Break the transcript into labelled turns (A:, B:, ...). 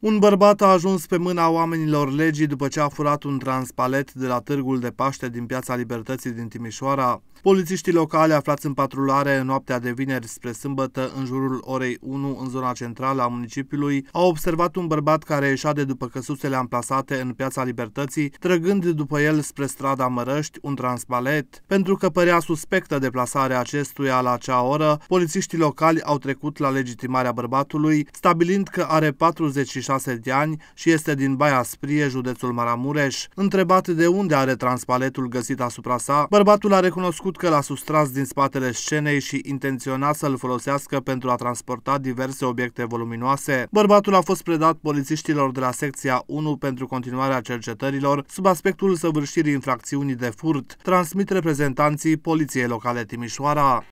A: Un bărbat a ajuns pe mâna oamenilor legii după ce a furat un transpalet de la târgul de Paște din Piața Libertății din Timișoara. Polițiștii locali aflați în patrulare în noaptea de vineri spre sâmbătă, în jurul orei 1, în zona centrală a municipiului, au observat un bărbat care ieșea de după căsuțele amplasate în Piața Libertății, trăgând după el spre strada Mărăști un transpalet. Pentru că părea suspectă deplasarea acestuia la acea oră, polițiștii locali au trecut la legitimarea bărbatului, stabilind că are 46 36 de ani și este din Baia Sprie, județul Maramureș. Întrebat de unde are transpaletul găsit asupra sa, bărbatul a recunoscut că l-a sustras din spatele scenei și intenționa să-l folosească pentru a transporta diverse obiecte voluminoase. Bărbatul a fost predat polițiștilor de la secția 1 pentru continuarea cercetărilor sub aspectul săvârșirii infracțiunii de furt, transmit reprezentanții Poliției Locale Timișoara.